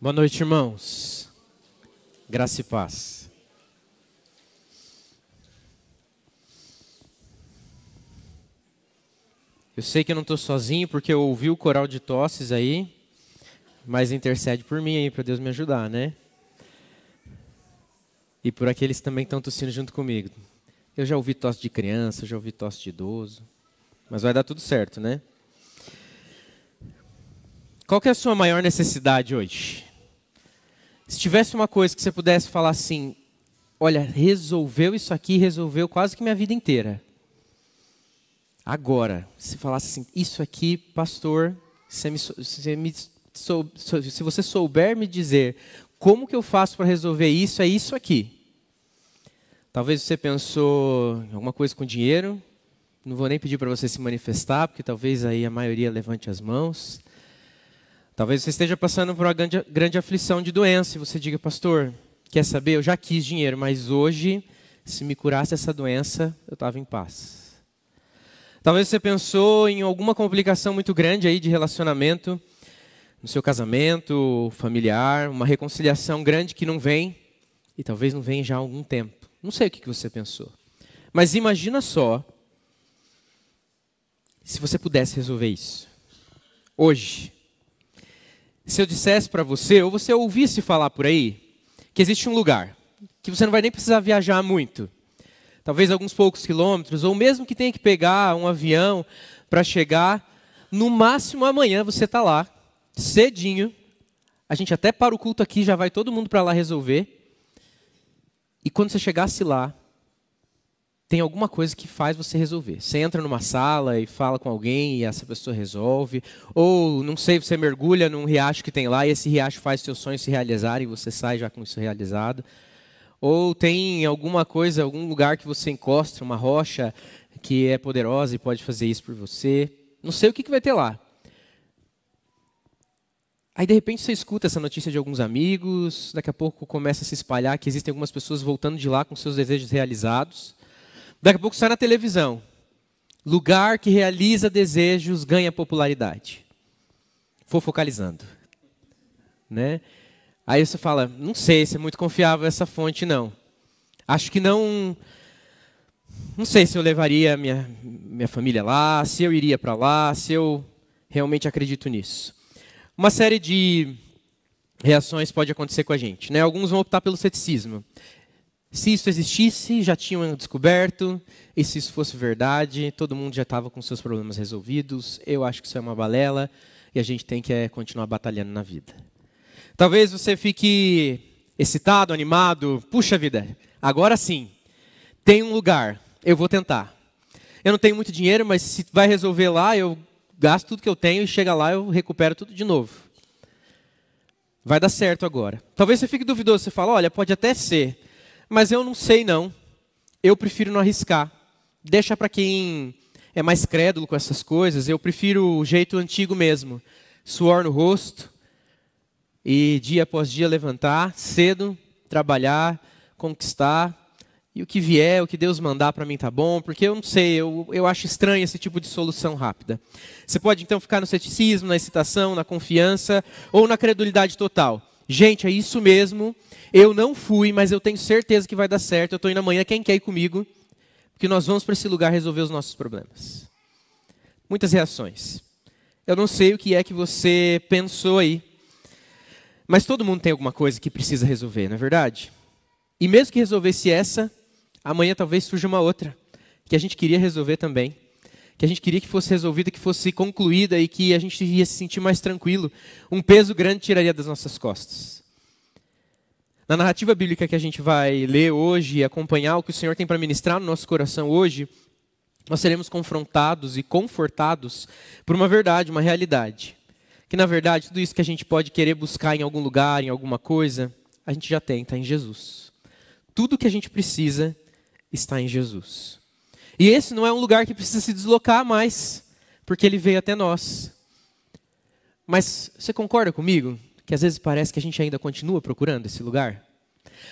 Boa noite, irmãos. Graça e paz. Eu sei que eu não estou sozinho porque eu ouvi o coral de tosses aí, mas intercede por mim aí para Deus me ajudar, né? E por aqueles também estão tossindo junto comigo. Eu já ouvi tosse de criança, já ouvi tosse de idoso, mas vai dar tudo certo, né? Qual é a sua maior necessidade hoje? Se tivesse uma coisa que você pudesse falar assim, olha, resolveu isso aqui, resolveu quase que minha vida inteira. Agora, se falasse assim, isso aqui, pastor, se, me, me, se você souber me dizer como que eu faço para resolver isso, é isso aqui. Talvez você pensou em alguma coisa com dinheiro, não vou nem pedir para você se manifestar, porque talvez aí a maioria levante as mãos. Talvez você esteja passando por uma grande, grande aflição de doença e você diga, pastor, quer saber? Eu já quis dinheiro, mas hoje, se me curasse essa doença, eu estava em paz. Talvez você pensou em alguma complicação muito grande aí de relacionamento, no seu casamento, familiar, uma reconciliação grande que não vem, e talvez não venha já há algum tempo. Não sei o que você pensou. Mas imagina só se você pudesse resolver isso. Hoje se eu dissesse para você, ou você ouvisse falar por aí, que existe um lugar que você não vai nem precisar viajar muito, talvez alguns poucos quilômetros, ou mesmo que tenha que pegar um avião para chegar, no máximo amanhã você está lá, cedinho, a gente até para o culto aqui, já vai todo mundo para lá resolver, e quando você chegasse lá, tem alguma coisa que faz você resolver. Você entra numa sala e fala com alguém e essa pessoa resolve. Ou, não sei, você mergulha num riacho que tem lá e esse riacho faz seus sonhos se realizarem e você sai já com isso realizado. Ou tem alguma coisa, algum lugar que você encosta, uma rocha que é poderosa e pode fazer isso por você. Não sei o que, que vai ter lá. Aí, de repente, você escuta essa notícia de alguns amigos. Daqui a pouco começa a se espalhar que existem algumas pessoas voltando de lá com seus desejos realizados. Daqui a pouco sai na televisão. Lugar que realiza desejos ganha popularidade. Fofocalizando. Né? Aí você fala, não sei se é muito confiável essa fonte, não. Acho que não. Não sei se eu levaria minha, minha família lá, se eu iria para lá, se eu realmente acredito nisso. Uma série de reações pode acontecer com a gente. Né? Alguns vão optar pelo ceticismo. Se isso existisse, já tinham descoberto, e se isso fosse verdade, todo mundo já estava com seus problemas resolvidos. Eu acho que isso é uma balela e a gente tem que é, continuar batalhando na vida. Talvez você fique excitado, animado, puxa vida, agora sim, tem um lugar, eu vou tentar. Eu não tenho muito dinheiro, mas se vai resolver lá, eu gasto tudo que eu tenho e chega lá eu recupero tudo de novo. Vai dar certo agora. Talvez você fique duvidoso, você fala, olha, pode até ser, mas eu não sei não. Eu prefiro não arriscar. Deixa para quem é mais crédulo com essas coisas. Eu prefiro o jeito antigo mesmo. Suor no rosto e dia após dia levantar cedo, trabalhar, conquistar e o que vier, o que Deus mandar para mim tá bom, porque eu não sei, eu, eu acho estranho esse tipo de solução rápida. Você pode então ficar no ceticismo, na excitação, na confiança ou na credulidade total. Gente, é isso mesmo. Eu não fui, mas eu tenho certeza que vai dar certo. Eu estou indo amanhã, quem quer ir comigo? Porque nós vamos para esse lugar resolver os nossos problemas. Muitas reações. Eu não sei o que é que você pensou aí. Mas todo mundo tem alguma coisa que precisa resolver, não é verdade? E mesmo que resolvesse essa, amanhã talvez surja uma outra que a gente queria resolver também, que a gente queria que fosse resolvida, que fosse concluída e que a gente ia se sentir mais tranquilo. Um peso grande tiraria das nossas costas. Na narrativa bíblica que a gente vai ler hoje e acompanhar o que o Senhor tem para ministrar no nosso coração hoje, nós seremos confrontados e confortados por uma verdade, uma realidade. Que na verdade tudo isso que a gente pode querer buscar em algum lugar, em alguma coisa, a gente já tem, está em Jesus. Tudo que a gente precisa está em Jesus. E esse não é um lugar que precisa se deslocar mais, porque ele veio até nós. Mas você concorda comigo que às vezes parece que a gente ainda continua procurando esse lugar?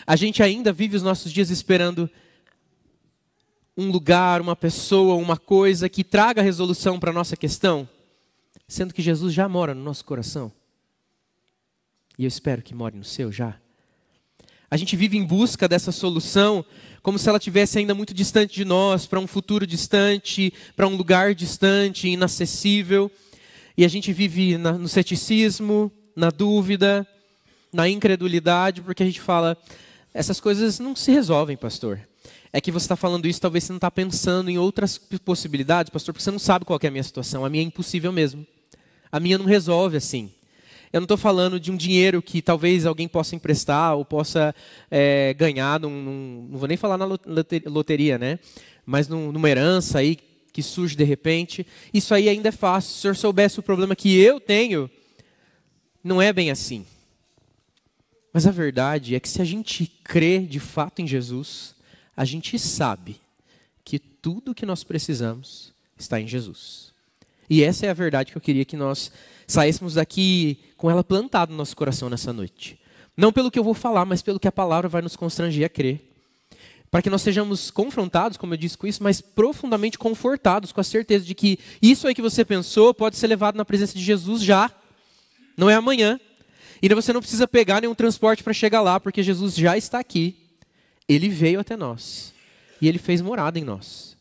A gente ainda vive os nossos dias esperando um lugar, uma pessoa, uma coisa que traga resolução para a nossa questão, sendo que Jesus já mora no nosso coração. E eu espero que more no seu já. A gente vive em busca dessa solução como se ela tivesse ainda muito distante de nós, para um futuro distante, para um lugar distante, inacessível. E a gente vive no ceticismo, na dúvida, na incredulidade, porque a gente fala, essas coisas não se resolvem, pastor. É que você está falando isso, talvez você não está pensando em outras possibilidades, pastor, porque você não sabe qual é a minha situação. A minha é impossível mesmo. A minha não resolve assim. Eu não estou falando de um dinheiro que talvez alguém possa emprestar ou possa é, ganhar, num, num, não vou nem falar na loteria, né? Mas num, numa herança aí que surge de repente. Isso aí ainda é fácil. Se o senhor soubesse o problema que eu tenho, não é bem assim. Mas a verdade é que se a gente crê de fato em Jesus, a gente sabe que tudo o que nós precisamos está em Jesus. E essa é a verdade que eu queria que nós saíssemos daqui com ela plantada no nosso coração nessa noite. Não pelo que eu vou falar, mas pelo que a palavra vai nos constranger a crer. Para que nós sejamos confrontados, como eu disse com isso, mas profundamente confortados com a certeza de que isso aí que você pensou pode ser levado na presença de Jesus já não é amanhã. E você não precisa pegar nenhum transporte para chegar lá, porque Jesus já está aqui. Ele veio até nós. E ele fez morada em nós.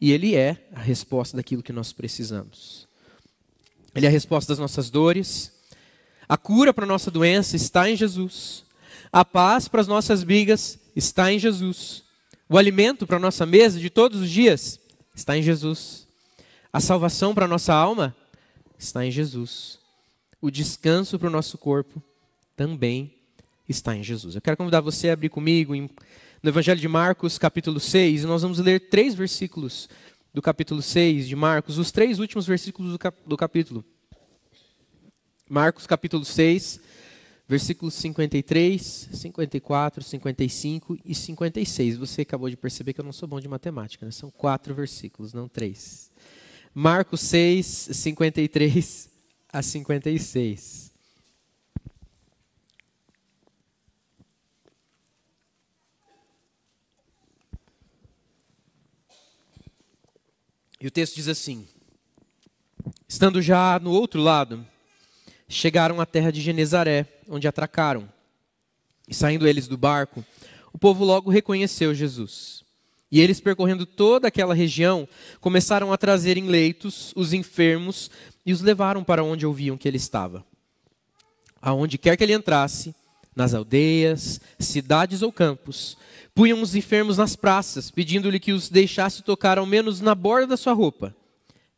E ele é a resposta daquilo que nós precisamos. Ele é a resposta das nossas dores. A cura para a nossa doença está em Jesus. A paz para as nossas brigas está em Jesus. O alimento para a nossa mesa de todos os dias está em Jesus. A salvação para a nossa alma está em Jesus o descanso para o nosso corpo também está em Jesus. Eu quero convidar você a abrir comigo no Evangelho de Marcos, capítulo 6, e nós vamos ler três versículos do capítulo 6 de Marcos, os três últimos versículos do, capítulo. Marcos, capítulo 6, versículos 53, 54, 55 e 56. Você acabou de perceber que eu não sou bom de matemática, né? são quatro versículos, não três. Marcos 6, 53 a 56. E o texto diz assim: Estando já no outro lado, chegaram à terra de Genezaré, onde atracaram. E saindo eles do barco, o povo logo reconheceu Jesus e eles, percorrendo toda aquela região, começaram a trazer em leitos os enfermos e os levaram para onde ouviam que ele estava. Aonde quer que ele entrasse, nas aldeias, cidades ou campos, punham os enfermos nas praças, pedindo-lhe que os deixasse tocar ao menos na borda da sua roupa.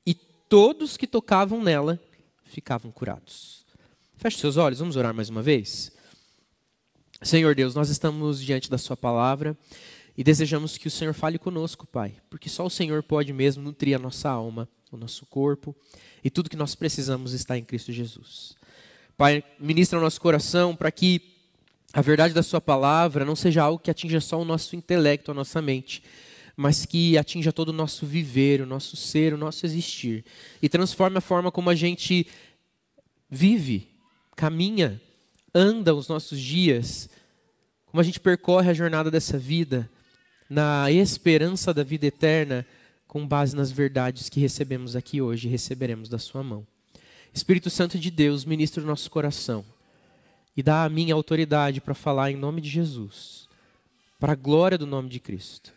E todos que tocavam nela ficavam curados. Feche seus olhos, vamos orar mais uma vez. Senhor Deus, nós estamos diante da Sua palavra e desejamos que o Senhor fale conosco, Pai, porque só o Senhor pode mesmo nutrir a nossa alma, o nosso corpo e tudo que nós precisamos está em Cristo Jesus. Pai, ministra o nosso coração para que a verdade da Sua palavra não seja algo que atinja só o nosso intelecto, a nossa mente, mas que atinja todo o nosso viver, o nosso ser, o nosso existir e transforme a forma como a gente vive, caminha, anda os nossos dias, como a gente percorre a jornada dessa vida na esperança da vida eterna, com base nas verdades que recebemos aqui hoje receberemos da Sua mão. Espírito Santo de Deus, ministra o nosso coração e dá a minha autoridade para falar em nome de Jesus, para a glória do nome de Cristo.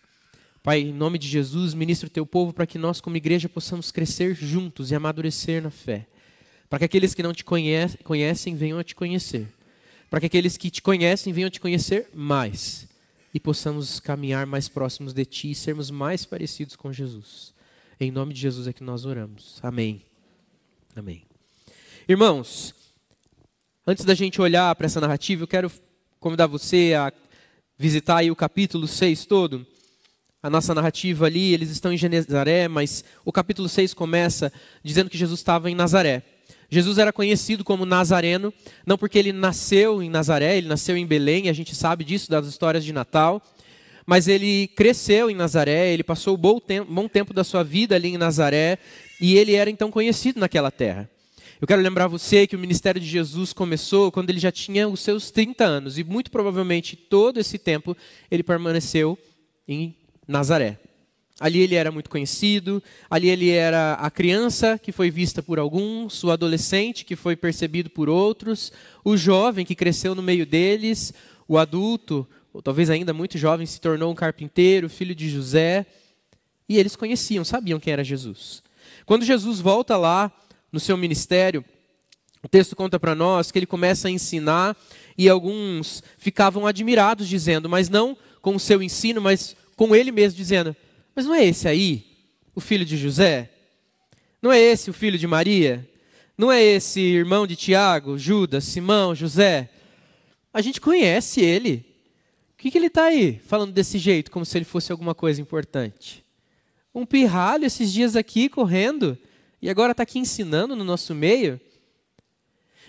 Pai, em nome de Jesus, ministra o teu povo para que nós, como igreja, possamos crescer juntos e amadurecer na fé. Para que aqueles que não te conhecem, conhecem venham a te conhecer. Para que aqueles que te conhecem venham a te conhecer mais e possamos caminhar mais próximos de Ti e sermos mais parecidos com Jesus. Em nome de Jesus é que nós oramos. Amém. Amém. Irmãos, antes da gente olhar para essa narrativa, eu quero convidar você a visitar aí o capítulo 6 todo. A nossa narrativa ali, eles estão em Genezaré, mas o capítulo 6 começa dizendo que Jesus estava em Nazaré. Jesus era conhecido como Nazareno, não porque ele nasceu em Nazaré, ele nasceu em Belém, a gente sabe disso das histórias de Natal, mas ele cresceu em Nazaré, ele passou um bom tempo, da sua vida ali em Nazaré, e ele era então conhecido naquela terra. Eu quero lembrar você que o ministério de Jesus começou quando ele já tinha os seus 30 anos, e muito provavelmente todo esse tempo ele permaneceu em Nazaré. Ali ele era muito conhecido, ali ele era a criança que foi vista por alguns, o adolescente que foi percebido por outros, o jovem que cresceu no meio deles, o adulto, ou talvez ainda muito jovem, se tornou um carpinteiro, filho de José. E eles conheciam, sabiam quem era Jesus. Quando Jesus volta lá no seu ministério, o texto conta para nós que ele começa a ensinar e alguns ficavam admirados, dizendo, mas não com o seu ensino, mas com ele mesmo, dizendo: mas não é esse aí o filho de José? Não é esse o filho de Maria? Não é esse irmão de Tiago, Judas, Simão, José? A gente conhece ele. O que, que ele está aí falando desse jeito, como se ele fosse alguma coisa importante? Um pirralho esses dias aqui correndo e agora está aqui ensinando no nosso meio?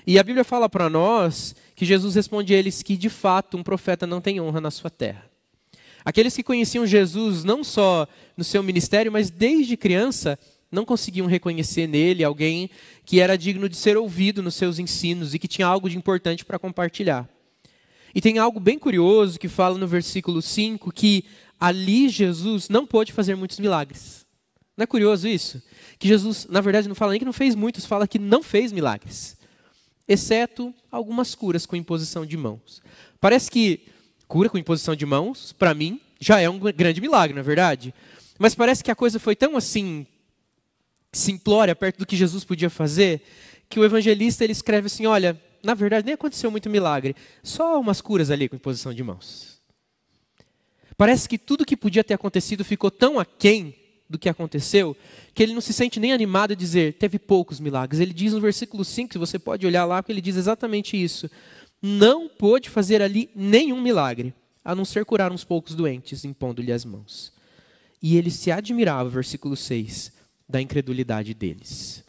E a Bíblia fala para nós que Jesus responde a eles que de fato um profeta não tem honra na sua terra. Aqueles que conheciam Jesus não só no seu ministério, mas desde criança, não conseguiam reconhecer nele alguém que era digno de ser ouvido nos seus ensinos e que tinha algo de importante para compartilhar. E tem algo bem curioso que fala no versículo 5 que ali Jesus não pôde fazer muitos milagres. Não é curioso isso? Que Jesus, na verdade, não fala nem que não fez muitos, fala que não fez milagres. Exceto algumas curas com imposição de mãos. Parece que Cura com imposição de mãos, para mim, já é um grande milagre, não é verdade? Mas parece que a coisa foi tão assim simplória perto do que Jesus podia fazer, que o evangelista ele escreve assim, olha, na verdade nem aconteceu muito milagre, só umas curas ali com imposição de mãos. Parece que tudo que podia ter acontecido ficou tão aquém do que aconteceu, que ele não se sente nem animado a dizer, teve poucos milagres. Ele diz no versículo 5, se você pode olhar lá, porque ele diz exatamente isso não pôde fazer ali nenhum milagre, a não ser curar uns poucos doentes, impondo-lhe as mãos. E ele se admirava, versículo 6, da incredulidade deles.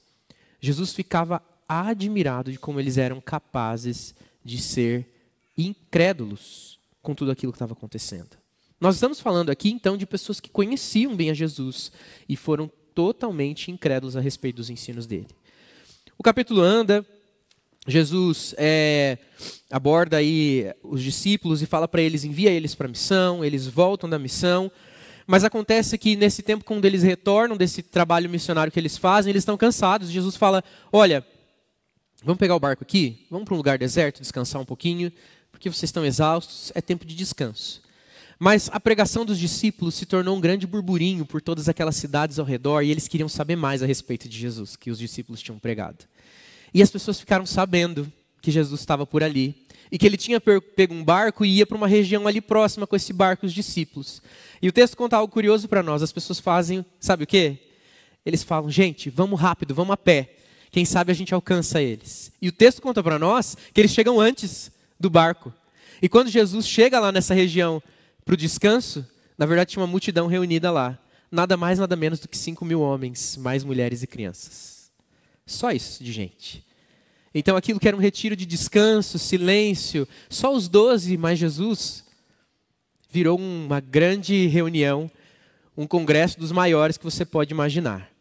Jesus ficava admirado de como eles eram capazes de ser incrédulos com tudo aquilo que estava acontecendo. Nós estamos falando aqui, então, de pessoas que conheciam bem a Jesus e foram totalmente incrédulos a respeito dos ensinos dele. O capítulo anda, Jesus é, aborda aí os discípulos e fala para eles, envia eles para a missão, eles voltam da missão. Mas acontece que nesse tempo, quando eles retornam desse trabalho missionário que eles fazem, eles estão cansados. Jesus fala: Olha, vamos pegar o barco aqui, vamos para um lugar deserto, descansar um pouquinho, porque vocês estão exaustos, é tempo de descanso. Mas a pregação dos discípulos se tornou um grande burburinho por todas aquelas cidades ao redor e eles queriam saber mais a respeito de Jesus que os discípulos tinham pregado. E as pessoas ficaram sabendo que Jesus estava por ali e que ele tinha pego um barco e ia para uma região ali próxima com esse barco os discípulos. E o texto conta algo curioso para nós. As pessoas fazem, sabe o quê? Eles falam: "Gente, vamos rápido, vamos a pé. Quem sabe a gente alcança eles". E o texto conta para nós que eles chegam antes do barco. E quando Jesus chega lá nessa região para o descanso, na verdade tinha uma multidão reunida lá. Nada mais, nada menos do que 5 mil homens, mais mulheres e crianças. Só isso de gente. Então aquilo que era um retiro de descanso, silêncio, só os doze mais Jesus, virou uma grande reunião, um congresso dos maiores que você pode imaginar.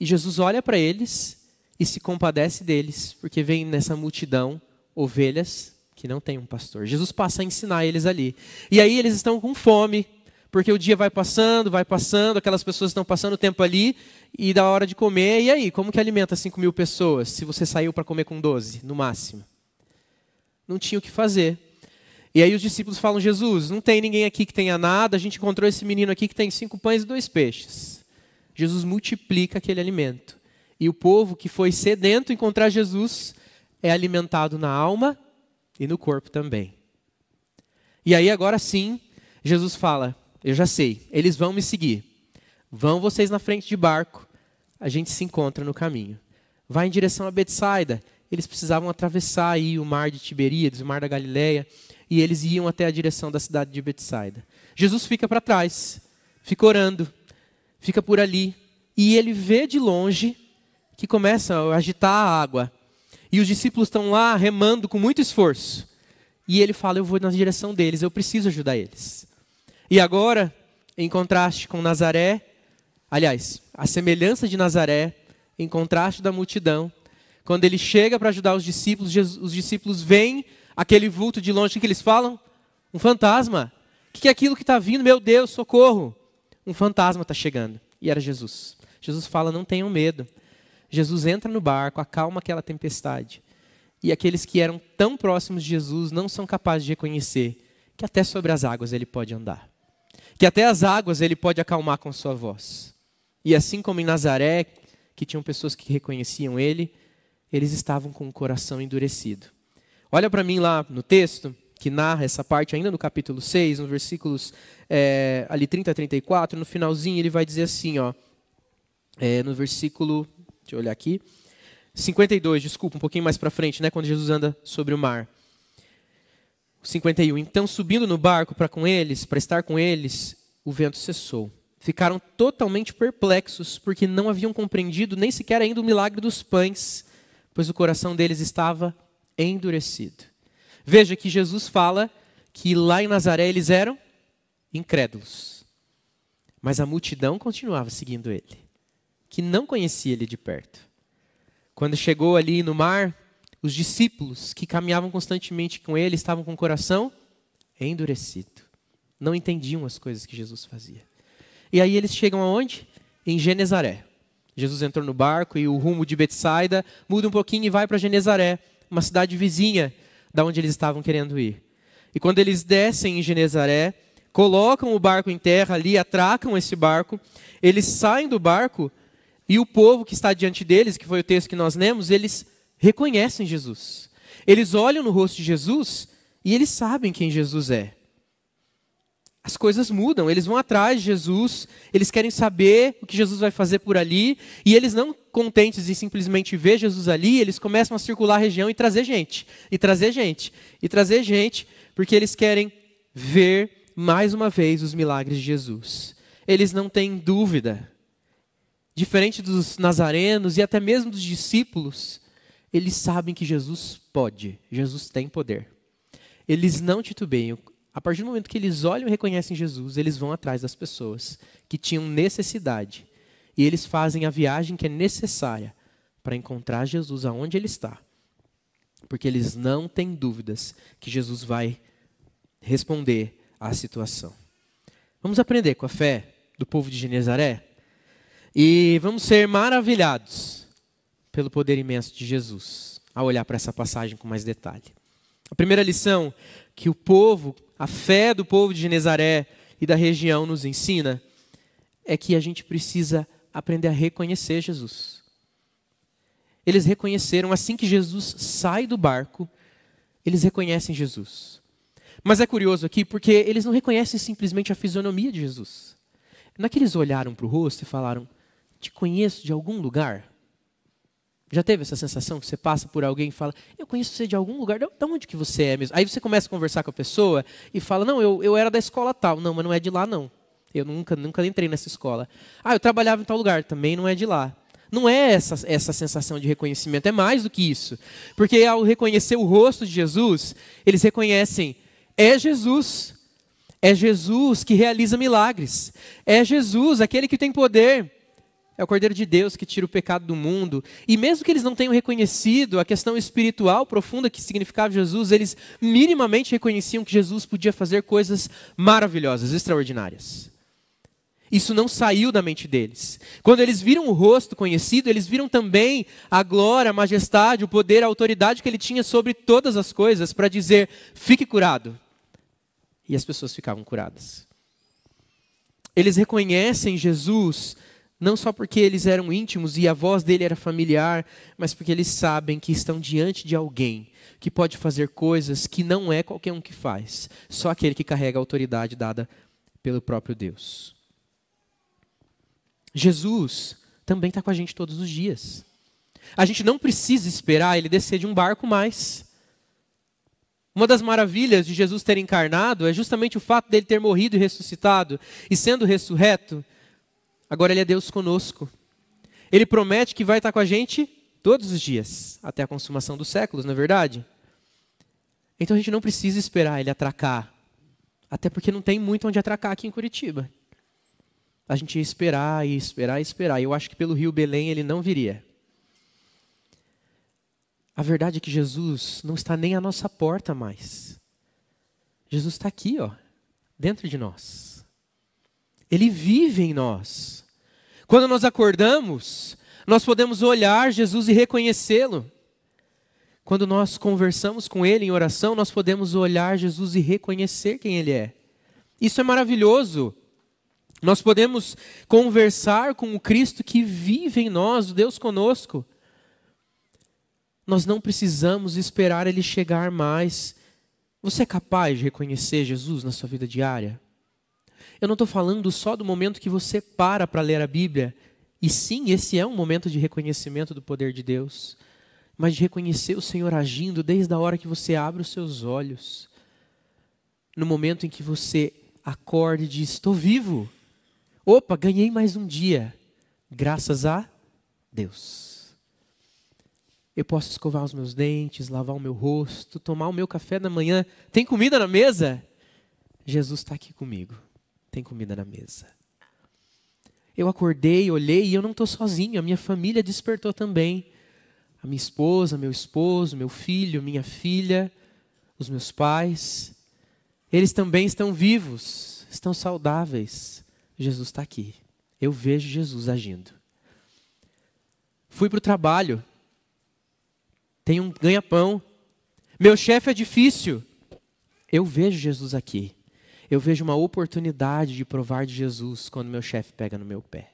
E Jesus olha para eles e se compadece deles, porque vem nessa multidão ovelhas que não tem um pastor. Jesus passa a ensinar eles ali. E aí eles estão com fome, porque o dia vai passando, vai passando, aquelas pessoas estão passando o tempo ali e da hora de comer. E aí, como que alimenta 5 mil pessoas se você saiu para comer com 12, no máximo? Não tinha o que fazer. E aí os discípulos falam: Jesus, não tem ninguém aqui que tenha nada, a gente encontrou esse menino aqui que tem cinco pães e dois peixes. Jesus multiplica aquele alimento. E o povo que foi sedento encontrar Jesus é alimentado na alma e no corpo também. E aí agora sim, Jesus fala: eu já sei, eles vão me seguir. Vão vocês na frente de barco, a gente se encontra no caminho. Vai em direção a Betsaida. Eles precisavam atravessar aí o mar de Tiberíades, o mar da Galileia, e eles iam até a direção da cidade de Betsaida. Jesus fica para trás, fica orando, fica por ali, e ele vê de longe que começa a agitar a água. E os discípulos estão lá remando com muito esforço. E ele fala: Eu vou na direção deles, eu preciso ajudar eles. E agora, em contraste com Nazaré, aliás, a semelhança de Nazaré, em contraste da multidão, quando ele chega para ajudar os discípulos, os discípulos veem aquele vulto de longe, o que eles falam? Um fantasma. O que é aquilo que está vindo? Meu Deus, socorro! Um fantasma está chegando. E era Jesus. Jesus fala: não tenham medo. Jesus entra no barco, acalma aquela tempestade. E aqueles que eram tão próximos de Jesus não são capazes de reconhecer que até sobre as águas ele pode andar que até as águas ele pode acalmar com sua voz. E assim como em Nazaré, que tinham pessoas que reconheciam ele, eles estavam com o coração endurecido. Olha para mim lá no texto, que narra essa parte ainda no capítulo 6, nos versículos é, ali 30 a 34, no finalzinho ele vai dizer assim, ó, é, no versículo, deixa eu olhar aqui, 52, desculpa, um pouquinho mais para frente, né, quando Jesus anda sobre o mar. 51. Então, subindo no barco para com eles, para estar com eles, o vento cessou. Ficaram totalmente perplexos, porque não haviam compreendido nem sequer ainda o milagre dos pães, pois o coração deles estava endurecido. Veja que Jesus fala que lá em Nazaré eles eram incrédulos. Mas a multidão continuava seguindo ele, que não conhecia ele de perto. Quando chegou ali no mar, os discípulos que caminhavam constantemente com ele estavam com o coração endurecido. Não entendiam as coisas que Jesus fazia. E aí eles chegam aonde? Em Genezaré. Jesus entrou no barco e o rumo de Betsaida muda um pouquinho e vai para Genezaré, uma cidade vizinha da onde eles estavam querendo ir. E quando eles descem em Genezaré, colocam o barco em terra ali, atracam esse barco, eles saem do barco e o povo que está diante deles, que foi o texto que nós lemos, eles reconhecem Jesus. Eles olham no rosto de Jesus e eles sabem quem Jesus é. As coisas mudam, eles vão atrás de Jesus, eles querem saber o que Jesus vai fazer por ali, e eles não contentes em simplesmente ver Jesus ali, eles começam a circular a região e trazer gente, e trazer gente, e trazer gente, porque eles querem ver mais uma vez os milagres de Jesus. Eles não têm dúvida. Diferente dos nazarenos e até mesmo dos discípulos, eles sabem que Jesus pode, Jesus tem poder. Eles não titubeiam. A partir do momento que eles olham e reconhecem Jesus, eles vão atrás das pessoas que tinham necessidade. E eles fazem a viagem que é necessária para encontrar Jesus aonde ele está. Porque eles não têm dúvidas que Jesus vai responder à situação. Vamos aprender com a fé do povo de Genezaré? E vamos ser maravilhados pelo poder imenso de Jesus, a olhar para essa passagem com mais detalhe. A primeira lição que o povo, a fé do povo de Genezaré e da região nos ensina é que a gente precisa aprender a reconhecer Jesus. Eles reconheceram assim que Jesus sai do barco, eles reconhecem Jesus. Mas é curioso aqui porque eles não reconhecem simplesmente a fisionomia de Jesus. Não é que eles olharam para o rosto e falaram: Te conheço de algum lugar? Já teve essa sensação que você passa por alguém e fala, eu conheço você de algum lugar, de onde que você é mesmo? Aí você começa a conversar com a pessoa e fala, não, eu, eu era da escola tal. Não, mas não é de lá, não. Eu nunca, nunca entrei nessa escola. Ah, eu trabalhava em tal lugar, também não é de lá. Não é essa, essa sensação de reconhecimento, é mais do que isso. Porque ao reconhecer o rosto de Jesus, eles reconhecem, é Jesus. É Jesus que realiza milagres. É Jesus, aquele que tem poder é o Cordeiro de Deus que tira o pecado do mundo. E mesmo que eles não tenham reconhecido a questão espiritual profunda que significava Jesus, eles minimamente reconheciam que Jesus podia fazer coisas maravilhosas, extraordinárias. Isso não saiu da mente deles. Quando eles viram o rosto conhecido, eles viram também a glória, a majestade, o poder, a autoridade que ele tinha sobre todas as coisas para dizer: fique curado. E as pessoas ficavam curadas. Eles reconhecem Jesus não só porque eles eram íntimos e a voz dele era familiar, mas porque eles sabem que estão diante de alguém que pode fazer coisas que não é qualquer um que faz, só aquele que carrega a autoridade dada pelo próprio Deus. Jesus também está com a gente todos os dias. A gente não precisa esperar ele descer de um barco mais. Uma das maravilhas de Jesus ter encarnado é justamente o fato dele ter morrido e ressuscitado, e sendo ressurreto, Agora ele é Deus conosco. Ele promete que vai estar com a gente todos os dias, até a consumação dos séculos, não é verdade? Então a gente não precisa esperar ele atracar. Até porque não tem muito onde atracar aqui em Curitiba. A gente ia esperar e esperar e esperar. Eu acho que pelo Rio Belém ele não viria. A verdade é que Jesus não está nem à nossa porta mais. Jesus está aqui, ó, dentro de nós. Ele vive em nós. Quando nós acordamos, nós podemos olhar Jesus e reconhecê-lo. Quando nós conversamos com Ele em oração, nós podemos olhar Jesus e reconhecer quem Ele é. Isso é maravilhoso. Nós podemos conversar com o Cristo que vive em nós, o Deus conosco. Nós não precisamos esperar Ele chegar mais. Você é capaz de reconhecer Jesus na sua vida diária? Eu não estou falando só do momento que você para para ler a Bíblia. E sim, esse é um momento de reconhecimento do poder de Deus, mas de reconhecer o Senhor agindo desde a hora que você abre os seus olhos, no momento em que você acorde e diz: Estou vivo. Opa, ganhei mais um dia, graças a Deus. Eu posso escovar os meus dentes, lavar o meu rosto, tomar o meu café da manhã. Tem comida na mesa? Jesus está aqui comigo tem comida na mesa. Eu acordei, olhei e eu não estou sozinho, a minha família despertou também. A minha esposa, meu esposo, meu filho, minha filha, os meus pais. Eles também estão vivos, estão saudáveis. Jesus está aqui. Eu vejo Jesus agindo. Fui para o trabalho. Tenho um ganha-pão. Meu chefe é difícil. Eu vejo Jesus aqui eu vejo uma oportunidade de provar de Jesus quando meu chefe pega no meu pé.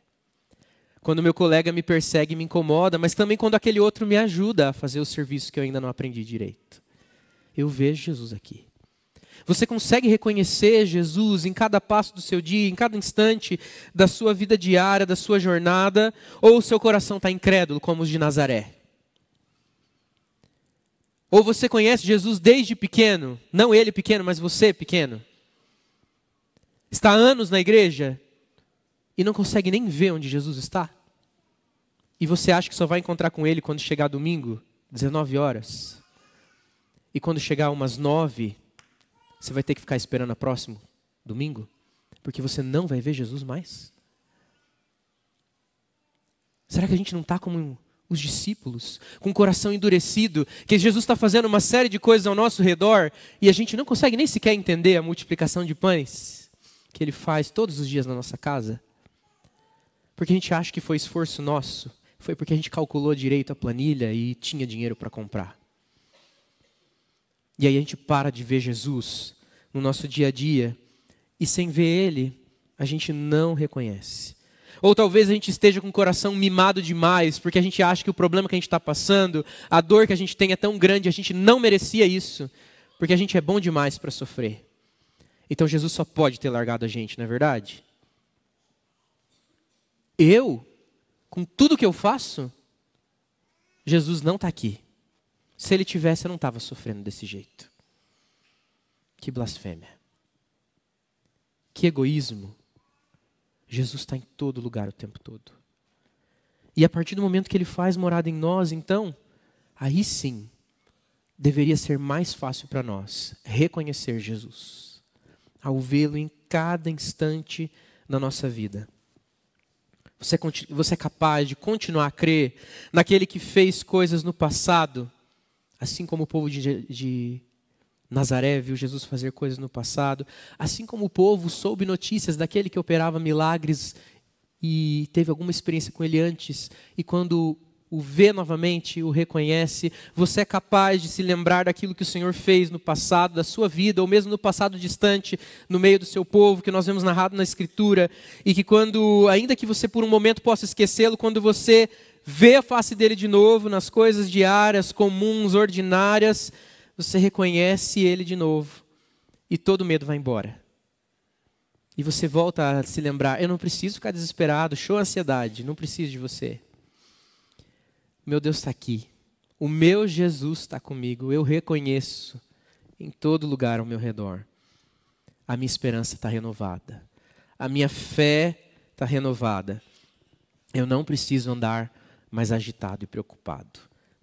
Quando meu colega me persegue e me incomoda, mas também quando aquele outro me ajuda a fazer o serviço que eu ainda não aprendi direito. Eu vejo Jesus aqui. Você consegue reconhecer Jesus em cada passo do seu dia, em cada instante da sua vida diária, da sua jornada? Ou o seu coração está incrédulo, como os de Nazaré? Ou você conhece Jesus desde pequeno? Não ele pequeno, mas você pequeno? Está há anos na igreja e não consegue nem ver onde Jesus está? E você acha que só vai encontrar com ele quando chegar domingo, 19 horas? E quando chegar umas 9, você vai ter que ficar esperando a próximo domingo? Porque você não vai ver Jesus mais? Será que a gente não está como os discípulos, com o coração endurecido, que Jesus está fazendo uma série de coisas ao nosso redor e a gente não consegue nem sequer entender a multiplicação de pães? que ele faz todos os dias na nossa casa? Porque a gente acha que foi esforço nosso, foi porque a gente calculou direito a planilha e tinha dinheiro para comprar. E aí a gente para de ver Jesus no nosso dia a dia e sem ver ele, a gente não reconhece. Ou talvez a gente esteja com o coração mimado demais, porque a gente acha que o problema que a gente está passando, a dor que a gente tem é tão grande, a gente não merecia isso, porque a gente é bom demais para sofrer. Então Jesus só pode ter largado a gente, não é verdade? Eu, com tudo que eu faço, Jesus não está aqui. Se ele tivesse, eu não estava sofrendo desse jeito. Que blasfêmia. Que egoísmo. Jesus está em todo lugar o tempo todo. E a partir do momento que ele faz morada em nós, então, aí sim, deveria ser mais fácil para nós reconhecer Jesus ao vê-lo em cada instante da nossa vida. Você, você é capaz de continuar a crer naquele que fez coisas no passado, assim como o povo de, de Nazaré viu Jesus fazer coisas no passado, assim como o povo soube notícias daquele que operava milagres e teve alguma experiência com ele antes, e quando o vê novamente, o reconhece. Você é capaz de se lembrar daquilo que o Senhor fez no passado, da sua vida, ou mesmo no passado distante, no meio do seu povo, que nós vemos narrado na Escritura. E que quando, ainda que você por um momento possa esquecê-lo, quando você vê a face dele de novo, nas coisas diárias, comuns, ordinárias, você reconhece ele de novo. E todo medo vai embora. E você volta a se lembrar: eu não preciso ficar desesperado, show ansiedade, não preciso de você meu Deus está aqui. O meu Jesus está comigo. Eu reconheço em todo lugar ao meu redor. A minha esperança está renovada. A minha fé está renovada. Eu não preciso andar mais agitado e preocupado.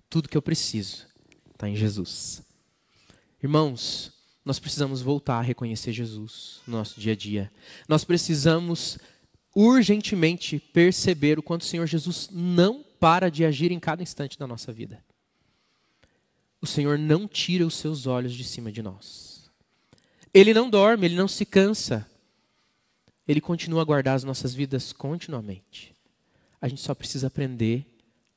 Tudo que eu preciso está em Jesus. Irmãos, nós precisamos voltar a reconhecer Jesus no nosso dia a dia. Nós precisamos urgentemente perceber o quanto o Senhor Jesus não para de agir em cada instante da nossa vida. O Senhor não tira os seus olhos de cima de nós. Ele não dorme, ele não se cansa. Ele continua a guardar as nossas vidas continuamente. A gente só precisa aprender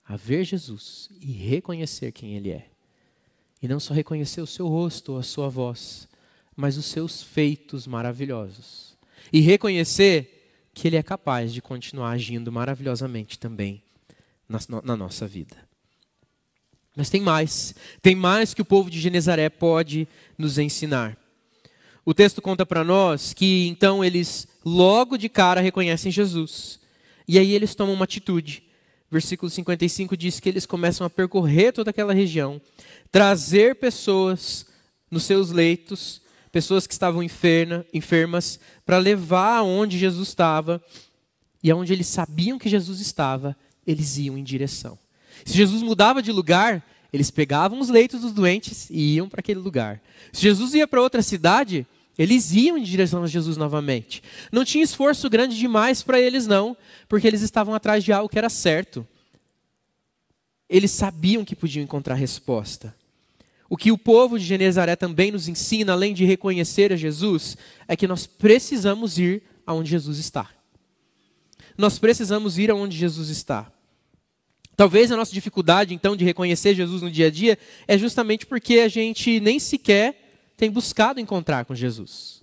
a ver Jesus e reconhecer quem Ele é. E não só reconhecer o seu rosto ou a sua voz, mas os seus feitos maravilhosos. E reconhecer que Ele é capaz de continuar agindo maravilhosamente também na, na nossa vida. Mas tem mais, tem mais que o povo de Genezaré pode nos ensinar. O texto conta para nós que então eles logo de cara reconhecem Jesus. E aí eles tomam uma atitude. Versículo 55 diz que eles começam a percorrer toda aquela região, trazer pessoas nos seus leitos pessoas que estavam enferma, enfermas, para levar aonde Jesus estava. E aonde eles sabiam que Jesus estava, eles iam em direção. Se Jesus mudava de lugar, eles pegavam os leitos dos doentes e iam para aquele lugar. Se Jesus ia para outra cidade, eles iam em direção a Jesus novamente. Não tinha esforço grande demais para eles, não, porque eles estavam atrás de algo que era certo. Eles sabiam que podiam encontrar resposta. O que o povo de Genezaré também nos ensina, além de reconhecer a Jesus, é que nós precisamos ir aonde Jesus está. Nós precisamos ir aonde Jesus está. Talvez a nossa dificuldade, então, de reconhecer Jesus no dia a dia é justamente porque a gente nem sequer tem buscado encontrar com Jesus.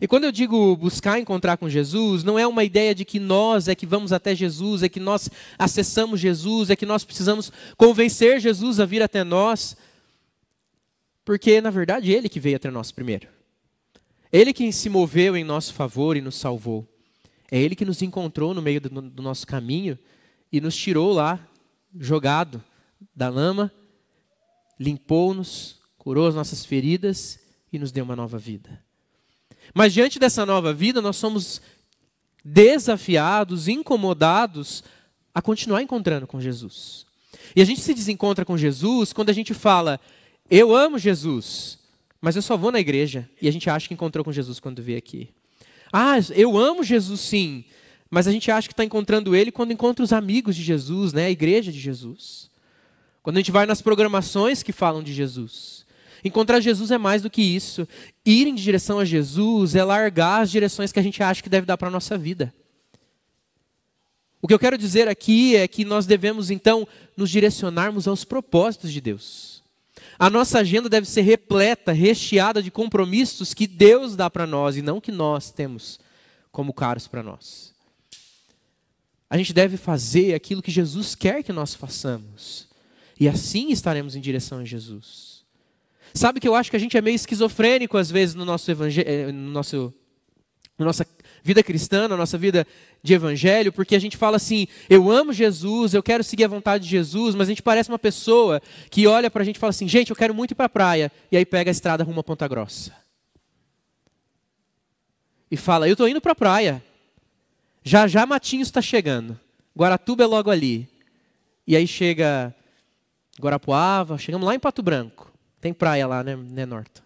E quando eu digo buscar encontrar com Jesus, não é uma ideia de que nós é que vamos até Jesus, é que nós acessamos Jesus, é que nós precisamos convencer Jesus a vir até nós. Porque, na verdade, ele que veio até nós primeiro. Ele quem se moveu em nosso favor e nos salvou. É ele que nos encontrou no meio do, do nosso caminho e nos tirou lá, jogado da lama, limpou-nos, curou as nossas feridas e nos deu uma nova vida. Mas diante dessa nova vida, nós somos desafiados, incomodados a continuar encontrando com Jesus. E a gente se desencontra com Jesus quando a gente fala: eu amo Jesus, mas eu só vou na igreja. E a gente acha que encontrou com Jesus quando veio aqui. Ah, eu amo Jesus sim, mas a gente acha que está encontrando ele quando encontra os amigos de Jesus, né? a igreja de Jesus. Quando a gente vai nas programações que falam de Jesus. Encontrar Jesus é mais do que isso. Ir em direção a Jesus é largar as direções que a gente acha que deve dar para a nossa vida. O que eu quero dizer aqui é que nós devemos, então, nos direcionarmos aos propósitos de Deus. A nossa agenda deve ser repleta, recheada de compromissos que Deus dá para nós e não que nós temos como caros para nós. A gente deve fazer aquilo que Jesus quer que nós façamos. E assim estaremos em direção a Jesus. Sabe que eu acho que a gente é meio esquizofrênico às vezes no nosso, evangelho, no nosso na nossa vida cristã, na nossa vida de evangelho, porque a gente fala assim: eu amo Jesus, eu quero seguir a vontade de Jesus, mas a gente parece uma pessoa que olha para a gente e fala assim: gente, eu quero muito ir para a praia, e aí pega a estrada rumo a Ponta Grossa. E fala: eu estou indo para a praia, já já Matinhos está chegando, Guaratuba é logo ali. E aí chega Guarapuava, chegamos lá em Pato Branco. Tem praia lá, né, né Norton?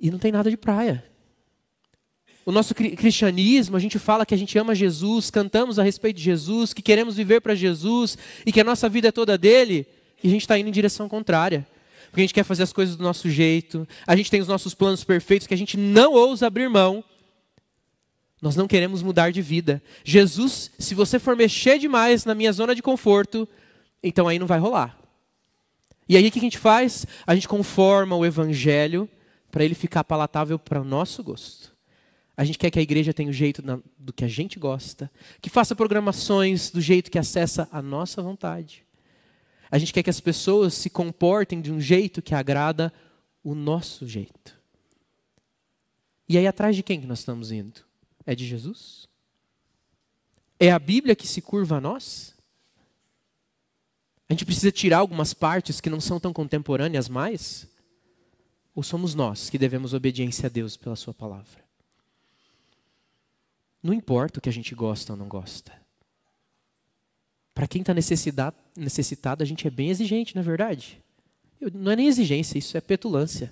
E não tem nada de praia o nosso cristianismo, a gente fala que a gente ama Jesus, cantamos a respeito de Jesus, que queremos viver para Jesus e que a nossa vida é toda dele, e a gente está indo em direção contrária. Porque a gente quer fazer as coisas do nosso jeito, a gente tem os nossos planos perfeitos que a gente não ousa abrir mão. Nós não queremos mudar de vida. Jesus, se você for mexer demais na minha zona de conforto, então aí não vai rolar. E aí o que a gente faz? A gente conforma o evangelho para ele ficar palatável para o nosso gosto. A gente quer que a igreja tenha o jeito do que a gente gosta, que faça programações do jeito que acessa a nossa vontade. A gente quer que as pessoas se comportem de um jeito que agrada o nosso jeito. E aí, atrás de quem que nós estamos indo? É de Jesus? É a Bíblia que se curva a nós? A gente precisa tirar algumas partes que não são tão contemporâneas mais? Ou somos nós que devemos obediência a Deus pela Sua palavra? Não importa o que a gente gosta ou não gosta. Para quem está necessitado, a gente é bem exigente, não é verdade? não é nem exigência, isso é petulância.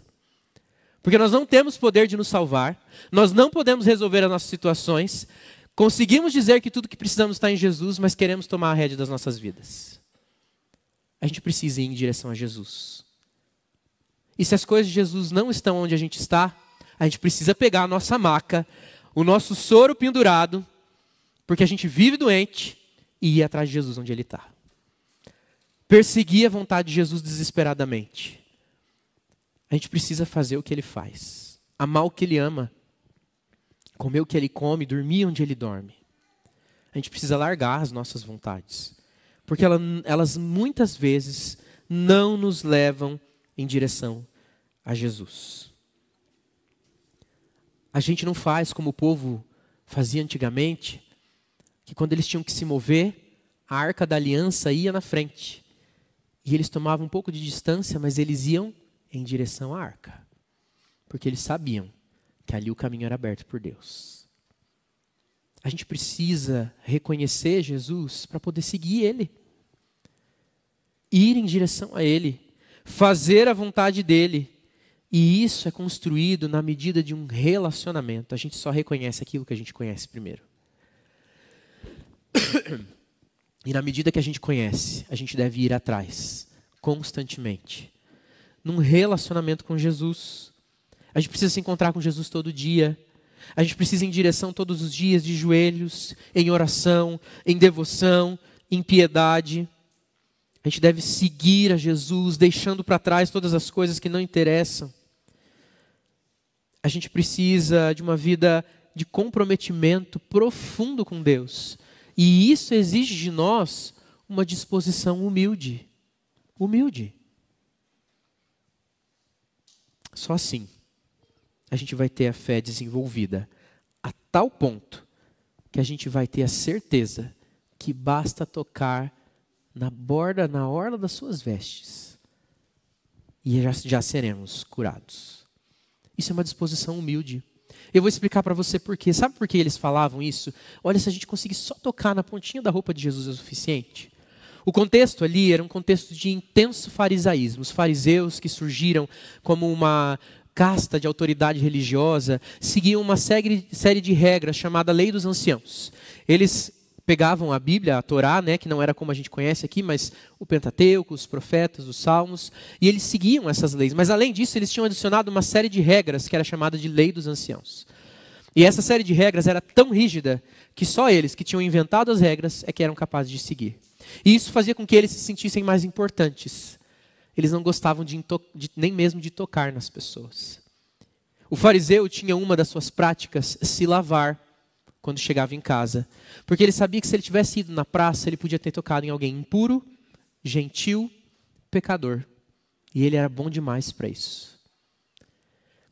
Porque nós não temos poder de nos salvar, nós não podemos resolver as nossas situações, conseguimos dizer que tudo que precisamos está em Jesus, mas queremos tomar a rédea das nossas vidas. A gente precisa ir em direção a Jesus. E se as coisas de Jesus não estão onde a gente está, a gente precisa pegar a nossa maca o nosso soro pendurado, porque a gente vive doente, e ir atrás de Jesus onde ele está. Perseguir a vontade de Jesus desesperadamente. A gente precisa fazer o que ele faz, amar o que ele ama, comer o que ele come, dormir onde ele dorme. A gente precisa largar as nossas vontades, porque elas muitas vezes não nos levam em direção a Jesus. A gente não faz como o povo fazia antigamente, que quando eles tinham que se mover, a arca da aliança ia na frente. E eles tomavam um pouco de distância, mas eles iam em direção à arca. Porque eles sabiam que ali o caminho era aberto por Deus. A gente precisa reconhecer Jesus para poder seguir Ele. Ir em direção a Ele. Fazer a vontade dEle. E isso é construído na medida de um relacionamento. A gente só reconhece aquilo que a gente conhece primeiro. E na medida que a gente conhece, a gente deve ir atrás, constantemente. Num relacionamento com Jesus. A gente precisa se encontrar com Jesus todo dia. A gente precisa ir em direção todos os dias, de joelhos, em oração, em devoção, em piedade. A gente deve seguir a Jesus, deixando para trás todas as coisas que não interessam. A gente precisa de uma vida de comprometimento profundo com Deus. E isso exige de nós uma disposição humilde. Humilde. Só assim a gente vai ter a fé desenvolvida a tal ponto que a gente vai ter a certeza que basta tocar na borda, na orla das suas vestes e já, já seremos curados. Isso é uma disposição humilde. Eu vou explicar para você por quê. Sabe por que eles falavam isso? Olha, se a gente conseguir só tocar na pontinha da roupa de Jesus é o suficiente. O contexto ali era um contexto de intenso farisaísmo. Os fariseus que surgiram como uma casta de autoridade religiosa seguiam uma série de regras chamada Lei dos Anciãos. Eles pegavam a Bíblia, a Torá, né, que não era como a gente conhece aqui, mas o Pentateuco, os profetas, os Salmos, e eles seguiam essas leis. Mas além disso, eles tinham adicionado uma série de regras que era chamada de Lei dos Anciãos. E essa série de regras era tão rígida que só eles que tinham inventado as regras é que eram capazes de seguir. E isso fazia com que eles se sentissem mais importantes. Eles não gostavam de, de nem mesmo de tocar nas pessoas. O fariseu tinha uma das suas práticas se lavar quando chegava em casa. Porque ele sabia que se ele tivesse ido na praça, ele podia ter tocado em alguém impuro, gentil, pecador. E ele era bom demais para isso.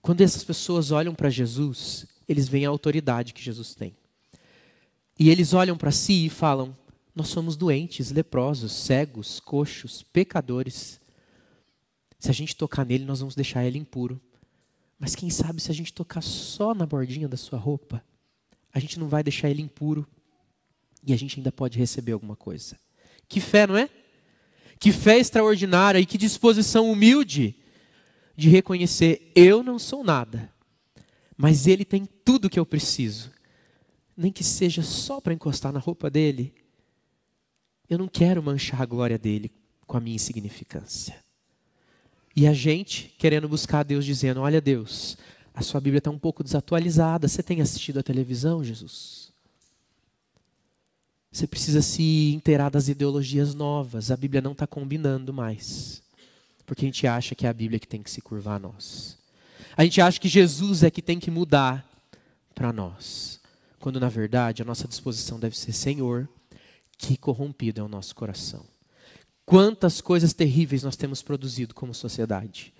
Quando essas pessoas olham para Jesus, eles veem a autoridade que Jesus tem. E eles olham para si e falam: Nós somos doentes, leprosos, cegos, coxos, pecadores. Se a gente tocar nele, nós vamos deixar ele impuro. Mas quem sabe se a gente tocar só na bordinha da sua roupa, a gente não vai deixar ele impuro e a gente ainda pode receber alguma coisa. Que fé, não é? Que fé extraordinária e que disposição humilde de reconhecer: eu não sou nada, mas ele tem tudo que eu preciso, nem que seja só para encostar na roupa dele. Eu não quero manchar a glória dele com a minha insignificância. E a gente querendo buscar Deus, dizendo: Olha, Deus, a sua Bíblia está um pouco desatualizada. Você tem assistido à televisão, Jesus? Você precisa se inteirar das ideologias novas. A Bíblia não está combinando mais. Porque a gente acha que é a Bíblia que tem que se curvar a nós. A gente acha que Jesus é que tem que mudar para nós. Quando, na verdade, a nossa disposição deve ser: Senhor, que corrompido é o nosso coração. Quantas coisas terríveis nós temos produzido como sociedade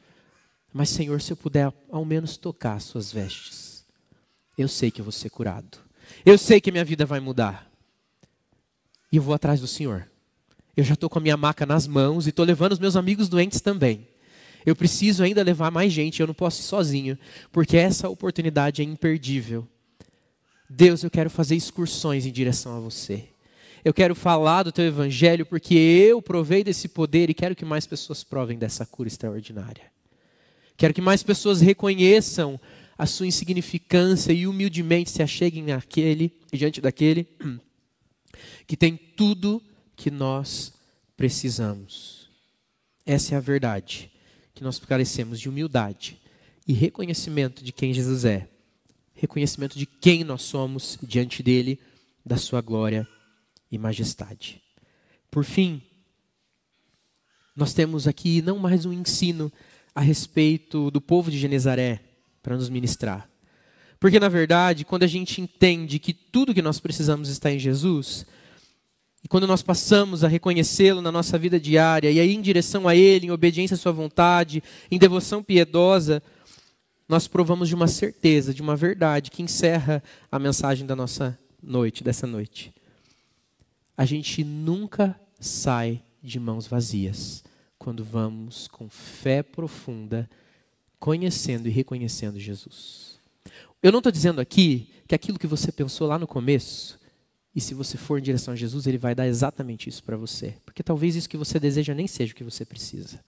mas, Senhor, se eu puder ao menos tocar as suas vestes, eu sei que eu vou ser curado. Eu sei que minha vida vai mudar. E eu vou atrás do Senhor. Eu já estou com a minha maca nas mãos e estou levando os meus amigos doentes também. Eu preciso ainda levar mais gente, eu não posso ir sozinho, porque essa oportunidade é imperdível. Deus, eu quero fazer excursões em direção a você. Eu quero falar do teu evangelho porque eu provei desse poder e quero que mais pessoas provem dessa cura extraordinária. Quero que mais pessoas reconheçam a sua insignificância e humildemente se acheguem naquele, diante daquele que tem tudo que nós precisamos. Essa é a verdade, que nós carecemos de humildade e reconhecimento de quem Jesus é, reconhecimento de quem nós somos diante dele, da sua glória e majestade. Por fim, nós temos aqui não mais um ensino a respeito do povo de Genezaré para nos ministrar. Porque, na verdade, quando a gente entende que tudo que nós precisamos está em Jesus, e quando nós passamos a reconhecê-lo na nossa vida diária, e aí em direção a Ele, em obediência à Sua vontade, em devoção piedosa, nós provamos de uma certeza, de uma verdade que encerra a mensagem da nossa noite, dessa noite. A gente nunca sai de mãos vazias quando vamos com fé profunda, conhecendo e reconhecendo Jesus. Eu não estou dizendo aqui que aquilo que você pensou lá no começo, e se você for em direção a Jesus, ele vai dar exatamente isso para você. Porque talvez isso que você deseja nem seja o que você precisa.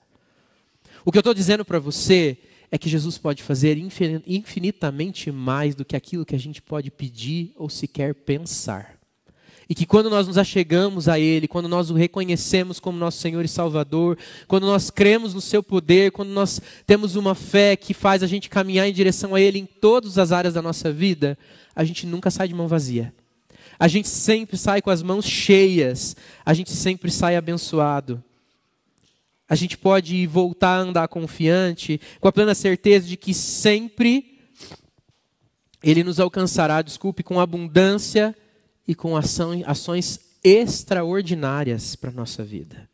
O que eu estou dizendo para você é que Jesus pode fazer infinitamente mais do que aquilo que a gente pode pedir ou sequer pensar. E que quando nós nos achegamos a Ele, quando nós o reconhecemos como nosso Senhor e Salvador, quando nós cremos no Seu poder, quando nós temos uma fé que faz a gente caminhar em direção a Ele em todas as áreas da nossa vida, a gente nunca sai de mão vazia. A gente sempre sai com as mãos cheias, a gente sempre sai abençoado. A gente pode voltar a andar confiante, com a plena certeza de que sempre Ele nos alcançará, desculpe, com abundância e com ação, ações extraordinárias para a nossa vida.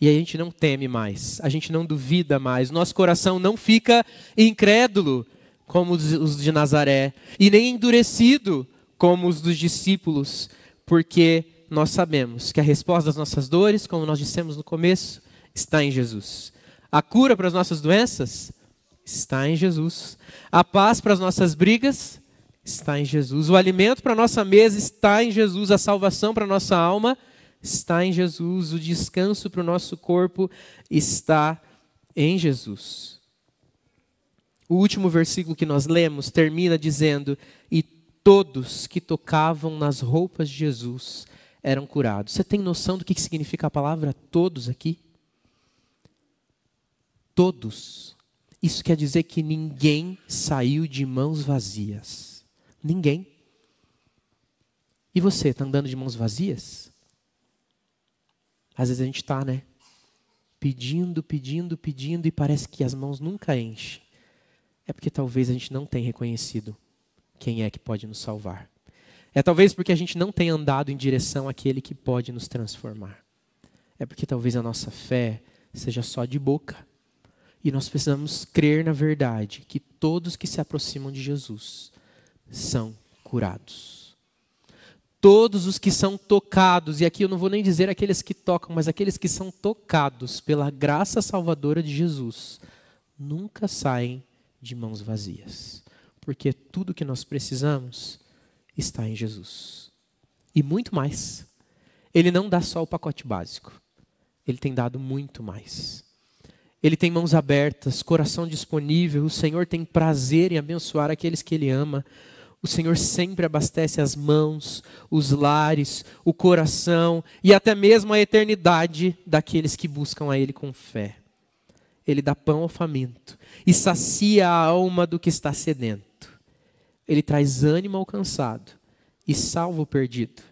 E a gente não teme mais, a gente não duvida mais, nosso coração não fica incrédulo como os de Nazaré, e nem endurecido como os dos discípulos, porque nós sabemos que a resposta das nossas dores, como nós dissemos no começo, está em Jesus. A cura para as nossas doenças está em Jesus. A paz para as nossas brigas está em Jesus. O alimento para nossa mesa está em Jesus. A salvação para nossa alma está em Jesus. O descanso para o nosso corpo está em Jesus. O último versículo que nós lemos termina dizendo: E todos que tocavam nas roupas de Jesus eram curados. Você tem noção do que significa a palavra todos aqui? Todos. Isso quer dizer que ninguém saiu de mãos vazias. Ninguém. E você, está andando de mãos vazias? Às vezes a gente está, né? Pedindo, pedindo, pedindo e parece que as mãos nunca enchem. É porque talvez a gente não tenha reconhecido quem é que pode nos salvar. É talvez porque a gente não tenha andado em direção àquele que pode nos transformar. É porque talvez a nossa fé seja só de boca. E nós precisamos crer na verdade que todos que se aproximam de Jesus são curados. Todos os que são tocados, e aqui eu não vou nem dizer aqueles que tocam, mas aqueles que são tocados pela graça salvadora de Jesus, nunca saem de mãos vazias, porque tudo que nós precisamos está em Jesus. E muito mais. Ele não dá só o pacote básico, ele tem dado muito mais. Ele tem mãos abertas, coração disponível, o Senhor tem prazer em abençoar aqueles que ele ama. O Senhor sempre abastece as mãos, os lares, o coração e até mesmo a eternidade daqueles que buscam a Ele com fé. Ele dá pão ao faminto e sacia a alma do que está sedento. Ele traz ânimo ao cansado e salva o perdido.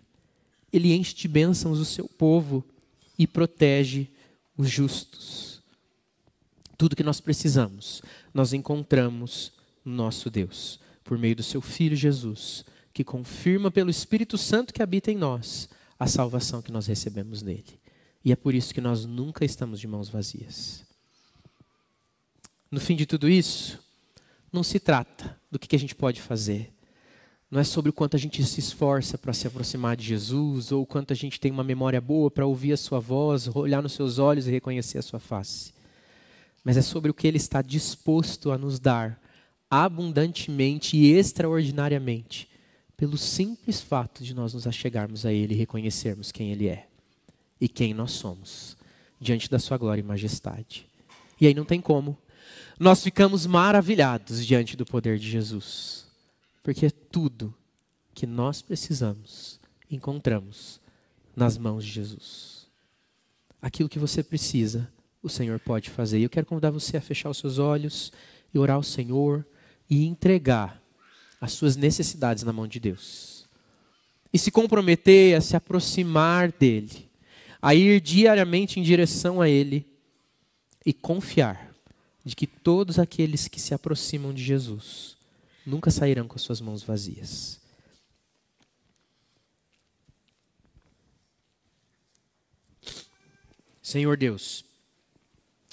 Ele enche de bênçãos o seu povo e protege os justos. Tudo que nós precisamos, nós encontramos no nosso Deus por meio do seu Filho Jesus, que confirma pelo Espírito Santo que habita em nós a salvação que nós recebemos nele. E é por isso que nós nunca estamos de mãos vazias. No fim de tudo isso, não se trata do que a gente pode fazer. Não é sobre o quanto a gente se esforça para se aproximar de Jesus, ou o quanto a gente tem uma memória boa para ouvir a sua voz, olhar nos seus olhos e reconhecer a sua face. Mas é sobre o que ele está disposto a nos dar abundantemente e extraordinariamente, pelo simples fato de nós nos achegarmos a Ele e reconhecermos quem Ele é e quem nós somos diante da Sua glória e majestade. E aí não tem como. Nós ficamos maravilhados diante do poder de Jesus, porque é tudo que nós precisamos encontramos nas mãos de Jesus. Aquilo que você precisa, o Senhor pode fazer. E eu quero convidar você a fechar os seus olhos e orar ao Senhor e entregar as suas necessidades na mão de Deus. E se comprometer a se aproximar dEle, a ir diariamente em direção a Ele e confiar de que todos aqueles que se aproximam de Jesus nunca sairão com as suas mãos vazias. Senhor Deus,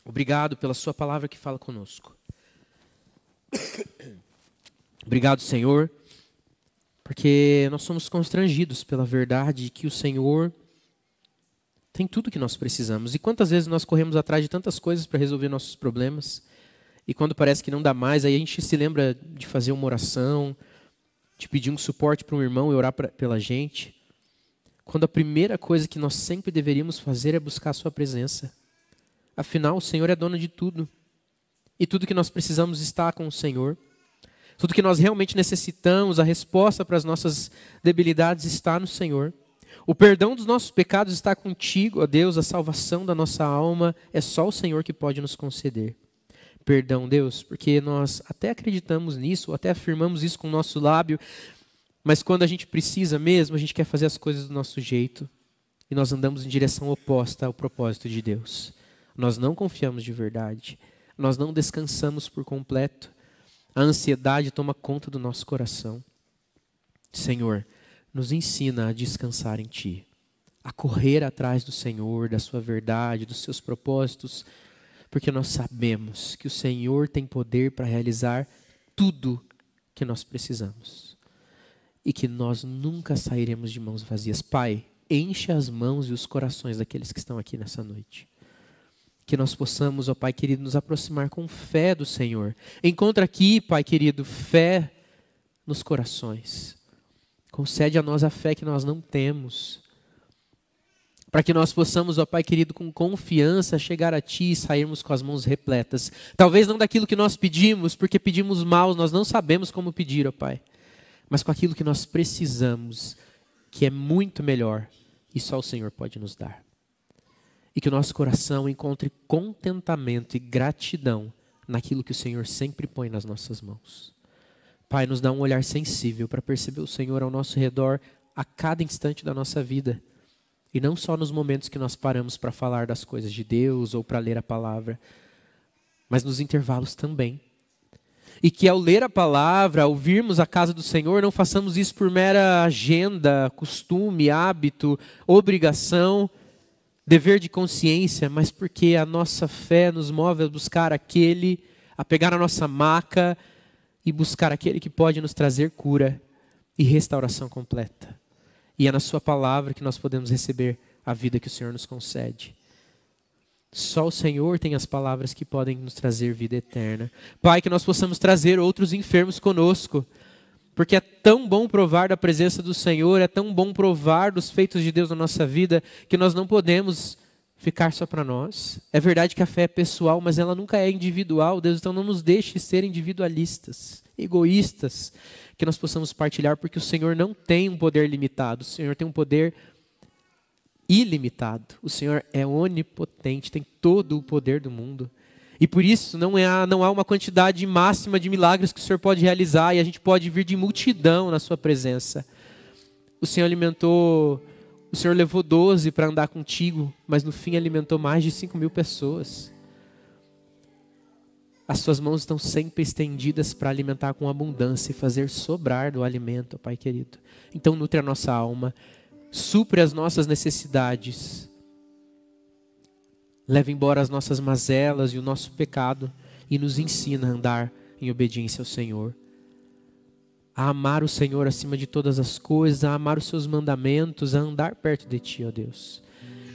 obrigado pela Sua palavra que fala conosco. Obrigado, Senhor, porque nós somos constrangidos pela verdade que o Senhor tem tudo que nós precisamos. E quantas vezes nós corremos atrás de tantas coisas para resolver nossos problemas, e quando parece que não dá mais, aí a gente se lembra de fazer uma oração, de pedir um suporte para um irmão e orar pra, pela gente. Quando a primeira coisa que nós sempre deveríamos fazer é buscar a Sua presença. Afinal, o Senhor é dono de tudo e tudo que nós precisamos está com o Senhor. Tudo que nós realmente necessitamos, a resposta para as nossas debilidades está no Senhor. O perdão dos nossos pecados está contigo, ó Deus, a salvação da nossa alma é só o Senhor que pode nos conceder. Perdão, Deus, porque nós até acreditamos nisso, até afirmamos isso com o nosso lábio, mas quando a gente precisa mesmo, a gente quer fazer as coisas do nosso jeito e nós andamos em direção oposta ao propósito de Deus. Nós não confiamos de verdade nós não descansamos por completo. A ansiedade toma conta do nosso coração. Senhor, nos ensina a descansar em Ti, a correr atrás do Senhor, da Sua verdade, dos Seus propósitos, porque nós sabemos que o Senhor tem poder para realizar tudo que nós precisamos e que nós nunca sairemos de mãos vazias. Pai, enche as mãos e os corações daqueles que estão aqui nessa noite. Que nós possamos, ó Pai querido, nos aproximar com fé do Senhor. Encontra aqui, Pai querido, fé nos corações. Concede a nós a fé que nós não temos. Para que nós possamos, ó Pai querido, com confiança chegar a Ti e sairmos com as mãos repletas. Talvez não daquilo que nós pedimos, porque pedimos mal, nós não sabemos como pedir, ó Pai. Mas com aquilo que nós precisamos, que é muito melhor e só o Senhor pode nos dar e que o nosso coração encontre contentamento e gratidão naquilo que o Senhor sempre põe nas nossas mãos. Pai, nos dá um olhar sensível para perceber o Senhor ao nosso redor a cada instante da nossa vida. E não só nos momentos que nós paramos para falar das coisas de Deus ou para ler a palavra, mas nos intervalos também. E que ao ler a palavra, ao virmos a casa do Senhor, não façamos isso por mera agenda, costume, hábito, obrigação, dever de consciência, mas porque a nossa fé nos move a buscar aquele, a pegar a nossa maca e buscar aquele que pode nos trazer cura e restauração completa. E é na Sua palavra que nós podemos receber a vida que o Senhor nos concede. Só o Senhor tem as palavras que podem nos trazer vida eterna. Pai, que nós possamos trazer outros enfermos conosco. Porque é tão bom provar da presença do Senhor, é tão bom provar dos feitos de Deus na nossa vida, que nós não podemos ficar só para nós. É verdade que a fé é pessoal, mas ela nunca é individual. Deus então não nos deixe ser individualistas, egoístas, que nós possamos partilhar, porque o Senhor não tem um poder limitado, o Senhor tem um poder ilimitado. O Senhor é onipotente, tem todo o poder do mundo. E por isso não, é, não há uma quantidade máxima de milagres que o Senhor pode realizar e a gente pode vir de multidão na sua presença. O Senhor alimentou, o Senhor levou 12 para andar contigo, mas no fim alimentou mais de 5 mil pessoas. As suas mãos estão sempre estendidas para alimentar com abundância e fazer sobrar do alimento, Pai querido. Então nutre a nossa alma, supre as nossas necessidades leva embora as nossas mazelas e o nosso pecado e nos ensina a andar em obediência ao Senhor. A amar o Senhor acima de todas as coisas, a amar os seus mandamentos, a andar perto de Ti, ó Deus.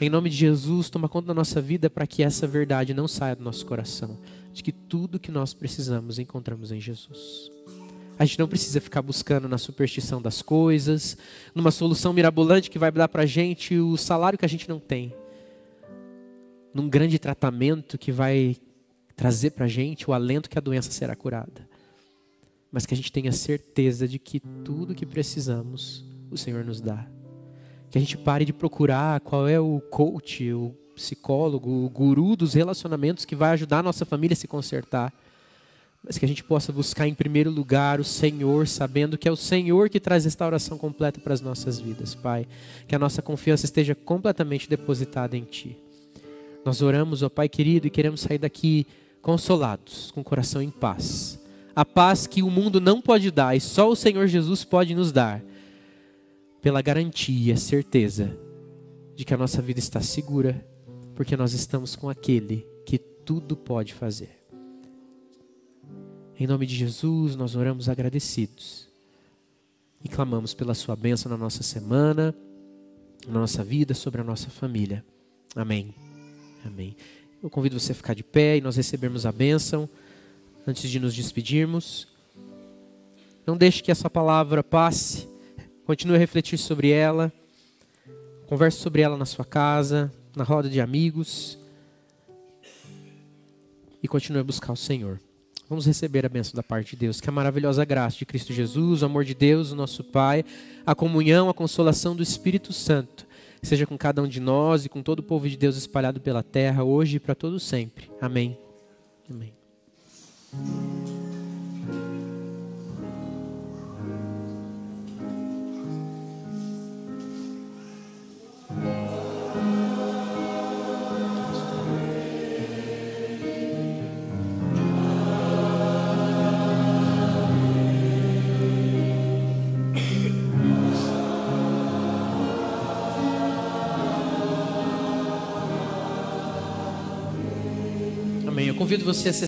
Em nome de Jesus, toma conta da nossa vida para que essa verdade não saia do nosso coração. De que tudo que nós precisamos encontramos em Jesus. A gente não precisa ficar buscando na superstição das coisas, numa solução mirabolante que vai dar para a gente o salário que a gente não tem num grande tratamento que vai trazer para a gente o alento que a doença será curada. Mas que a gente tenha certeza de que tudo que precisamos, o Senhor nos dá. Que a gente pare de procurar qual é o coach, o psicólogo, o guru dos relacionamentos que vai ajudar a nossa família a se consertar. Mas que a gente possa buscar em primeiro lugar o Senhor, sabendo que é o Senhor que traz restauração completa para as nossas vidas, Pai. Que a nossa confiança esteja completamente depositada em Ti. Nós oramos, ó Pai querido, e queremos sair daqui consolados, com o coração em paz. A paz que o mundo não pode dar e só o Senhor Jesus pode nos dar, pela garantia, certeza de que a nossa vida está segura, porque nós estamos com aquele que tudo pode fazer. Em nome de Jesus, nós oramos agradecidos e clamamos pela Sua bênção na nossa semana, na nossa vida, sobre a nossa família. Amém. Amém. Eu convido você a ficar de pé e nós recebermos a bênção antes de nos despedirmos. Não deixe que essa palavra passe. Continue a refletir sobre ela. Converse sobre ela na sua casa, na roda de amigos. E continue a buscar o Senhor. Vamos receber a bênção da parte de Deus, que é a maravilhosa graça de Cristo Jesus, o amor de Deus, o nosso Pai, a comunhão, a consolação do Espírito Santo seja com cada um de nós e com todo o povo de Deus espalhado pela terra, hoje e para todo sempre. Amém. Amém. convido você a se